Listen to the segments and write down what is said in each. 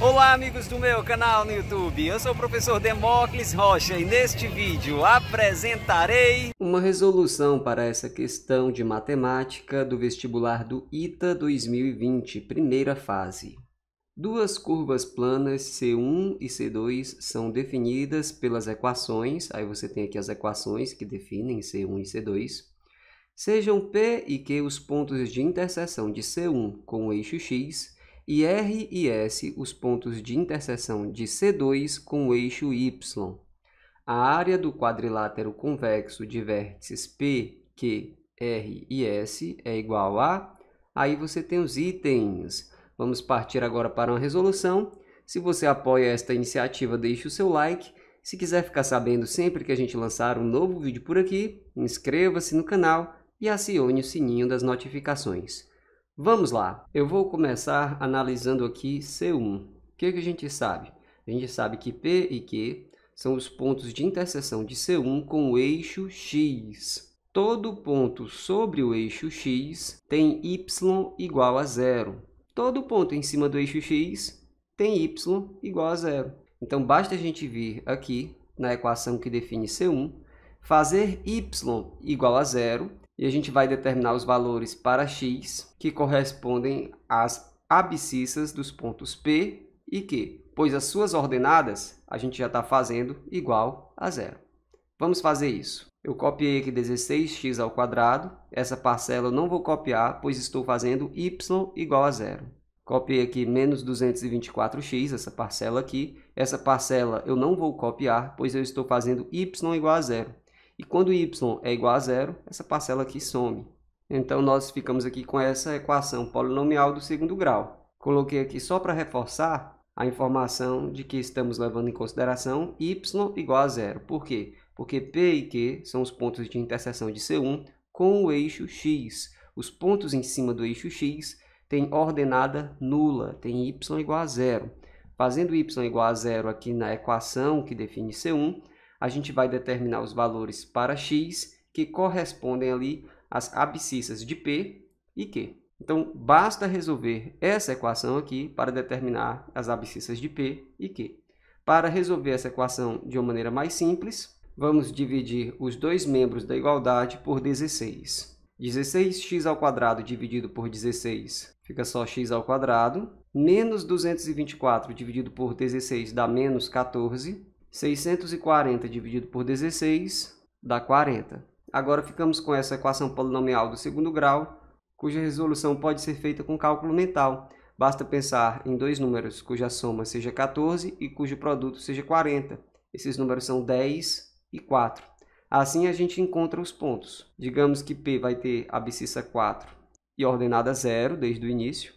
Olá amigos do meu canal no YouTube, eu sou o professor Demócles Rocha e neste vídeo apresentarei uma resolução para essa questão de matemática do vestibular do ITA 2020, primeira fase. Duas curvas planas C1 e C2 são definidas pelas equações, aí você tem aqui as equações que definem C1 e C2, sejam P e Q os pontos de interseção de C1 com o eixo X e R e S os pontos de interseção de C2 com o eixo Y. A área do quadrilátero convexo de vértices P, Q, R e S é igual a... Aí você tem os itens. Vamos partir agora para uma resolução. Se você apoia esta iniciativa, deixe o seu like. Se quiser ficar sabendo sempre que a gente lançar um novo vídeo por aqui, inscreva-se no canal e acione o sininho das notificações. Vamos lá, eu vou começar analisando aqui C1. O que, que a gente sabe? A gente sabe que P e Q são os pontos de interseção de C1 com o eixo X. Todo ponto sobre o eixo X tem Y igual a zero. Todo ponto em cima do eixo X tem Y igual a zero. Então, basta a gente vir aqui na equação que define C1, fazer Y igual a zero e a gente vai determinar os valores para x que correspondem às abscissas dos pontos P e Q, pois as suas ordenadas a gente já está fazendo igual a zero. Vamos fazer isso. Eu copiei aqui 16x ao quadrado. Essa parcela eu não vou copiar, pois estou fazendo y igual a zero. Copiei aqui menos 224x, essa parcela aqui. Essa parcela eu não vou copiar, pois eu estou fazendo y igual a zero. E quando y é igual a zero, essa parcela aqui some. Então, nós ficamos aqui com essa equação polinomial do segundo grau. Coloquei aqui só para reforçar a informação de que estamos levando em consideração y igual a zero. Por quê? Porque P e Q são os pontos de interseção de C1 com o eixo x. Os pontos em cima do eixo x têm ordenada nula, tem y igual a zero. Fazendo y igual a zero aqui na equação que define C1, a gente vai determinar os valores para x que correspondem ali às abscissas de p e q. Então, basta resolver essa equação aqui para determinar as abscissas de p e q. Para resolver essa equação de uma maneira mais simples, vamos dividir os dois membros da igualdade por 16. 16x ao quadrado dividido por 16 fica só x ao quadrado, menos 224 dividido por 16 dá menos 14, 640 dividido por 16 dá 40. Agora ficamos com essa equação polinomial do segundo grau, cuja resolução pode ser feita com cálculo mental. Basta pensar em dois números cuja soma seja 14 e cujo produto seja 40. Esses números são 10 e 4. Assim a gente encontra os pontos. Digamos que P vai ter a abscissa 4 e ordenada 0 desde o início,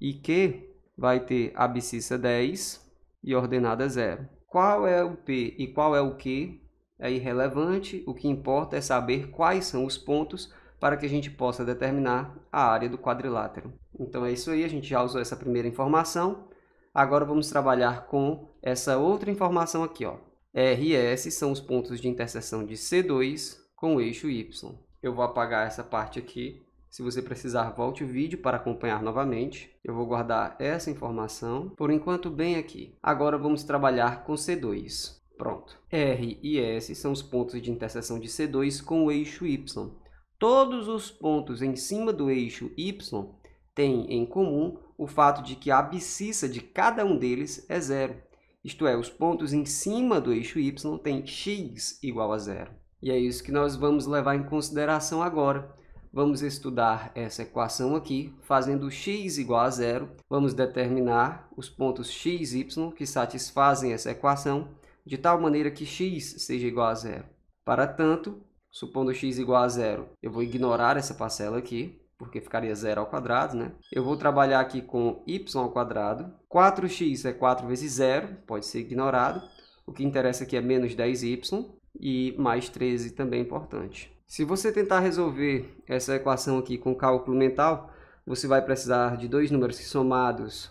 e Q vai ter a abscissa 10 e ordenada 0. Qual é o P e qual é o Q é irrelevante, o que importa é saber quais são os pontos para que a gente possa determinar a área do quadrilátero. Então é isso aí, a gente já usou essa primeira informação. Agora vamos trabalhar com essa outra informação aqui, ó. RS são os pontos de interseção de C2 com o eixo Y. Eu vou apagar essa parte aqui se você precisar, volte o vídeo para acompanhar novamente. Eu vou guardar essa informação, por enquanto bem aqui. Agora vamos trabalhar com C2. Pronto. R e S são os pontos de interseção de C2 com o eixo Y. Todos os pontos em cima do eixo Y têm em comum o fato de que a abscissa de cada um deles é zero. Isto é, os pontos em cima do eixo Y têm x igual a zero. E é isso que nós vamos levar em consideração agora. Vamos estudar essa equação aqui, fazendo x igual a zero. Vamos determinar os pontos x e y que satisfazem essa equação, de tal maneira que x seja igual a zero. Para tanto, supondo x igual a zero, eu vou ignorar essa parcela aqui, porque ficaria zero ao quadrado, né? Eu vou trabalhar aqui com y ao quadrado. 4x é 4 vezes zero, pode ser ignorado. O que interessa aqui é menos 10y e mais 13 também é importante. Se você tentar resolver essa equação aqui com cálculo mental, você vai precisar de dois números que somados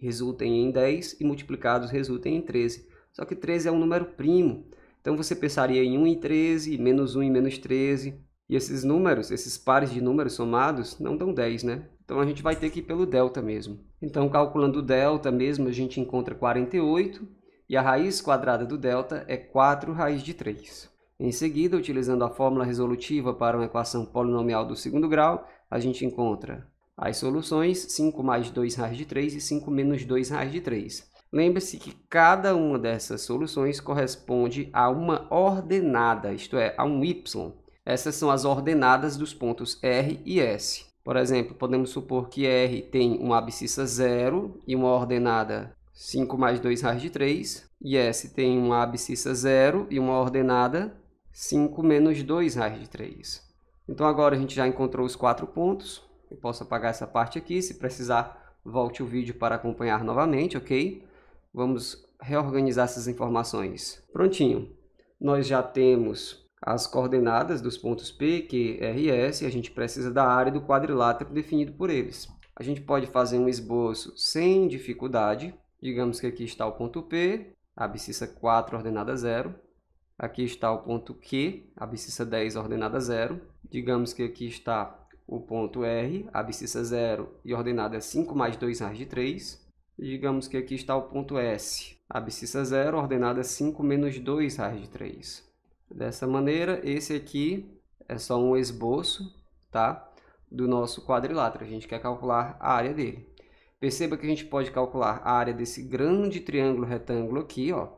resultem em 10 e multiplicados resultem em 13. Só que 13 é um número primo, então você pensaria em 1 e 13, menos 1 e menos 13, e esses números, esses pares de números somados, não dão 10, né? Então a gente vai ter que ir pelo delta mesmo. Então calculando o delta mesmo, a gente encontra 48, e a raiz quadrada do delta é 4 raiz de 3. Em seguida, utilizando a fórmula resolutiva para uma equação polinomial do segundo grau, a gente encontra as soluções 5 mais 2 raiz de 3 e 5 menos 2 raiz de 3. Lembre-se que cada uma dessas soluções corresponde a uma ordenada, isto é, a um y. Essas são as ordenadas dos pontos R e S. Por exemplo, podemos supor que R tem uma abscissa 0 e uma ordenada 5 mais 2 raiz de 3, e S tem uma abscissa 0 e uma ordenada 5 menos 2 raiz de 3. Então agora a gente já encontrou os quatro pontos. Eu posso apagar essa parte aqui. Se precisar, volte o vídeo para acompanhar novamente, ok? Vamos reorganizar essas informações. Prontinho. Nós já temos as coordenadas dos pontos P, Q, R e S. E a gente precisa da área do quadrilátero definido por eles. A gente pode fazer um esboço sem dificuldade. Digamos que aqui está o ponto P, a abscissa 4, ordenada 0. Aqui está o ponto Q, abscissa 10 ordenada 0. Digamos que aqui está o ponto R, abscissa 0 e ordenada 5 mais 2 raiz de 3. E digamos que aqui está o ponto S, abscissa 0, ordenada 5 menos 2 raiz de 3. Dessa maneira, esse aqui é só um esboço tá? do nosso quadrilátero. A gente quer calcular a área dele. Perceba que a gente pode calcular a área desse grande triângulo retângulo aqui, ó,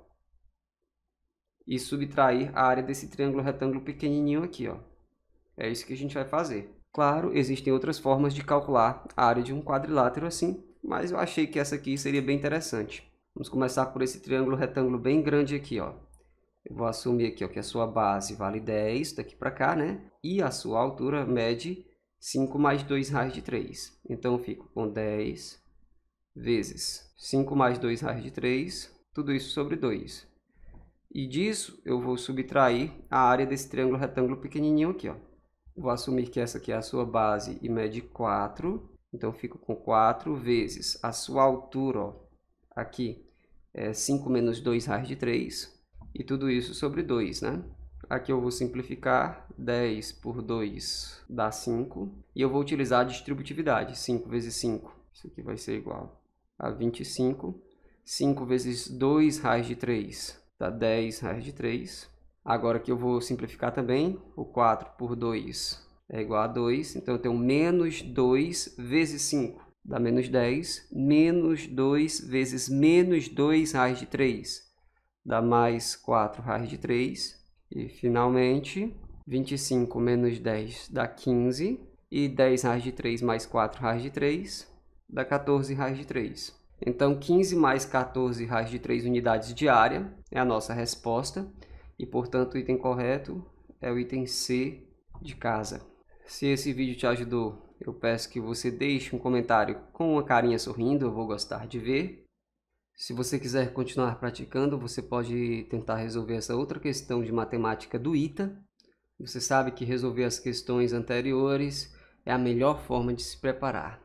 e subtrair a área desse triângulo retângulo pequenininho aqui. Ó. É isso que a gente vai fazer. Claro, existem outras formas de calcular a área de um quadrilátero assim, mas eu achei que essa aqui seria bem interessante. Vamos começar por esse triângulo retângulo bem grande aqui, ó. Eu vou assumir aqui ó, que a sua base vale 10 daqui para cá, né? E a sua altura mede 5 mais 2 raiz de 3. Então, eu fico com 10 vezes 5 mais 2 raiz de 3, tudo isso sobre 2. E disso eu vou subtrair a área desse triângulo retângulo pequenininho aqui, ó. Vou assumir que essa aqui é a sua base e mede 4. Então, fico com 4 vezes a sua altura, ó. Aqui é 5 menos 2 raiz de 3. E tudo isso sobre 2, né? Aqui eu vou simplificar, 10 por 2 dá 5. E eu vou utilizar a distributividade, 5 vezes 5. Isso aqui vai ser igual a 25. 5 vezes 2 raiz de 3 dá tá 10 raiz de 3. Agora que eu vou simplificar também, o 4 por 2 é igual a 2, então eu tenho menos 2 vezes 5, dá menos 10, menos 2 vezes menos 2 raiz de 3, dá mais 4 raiz de 3, e finalmente 25 menos 10 dá 15, e 10 raiz de 3 mais 4 raiz de 3 dá 14 raiz de 3. Então, 15 mais 14 raiz de 3 unidades de área é a nossa resposta. E, portanto, o item correto é o item C de casa. Se esse vídeo te ajudou, eu peço que você deixe um comentário com uma carinha sorrindo, eu vou gostar de ver. Se você quiser continuar praticando, você pode tentar resolver essa outra questão de matemática do ITA. Você sabe que resolver as questões anteriores é a melhor forma de se preparar.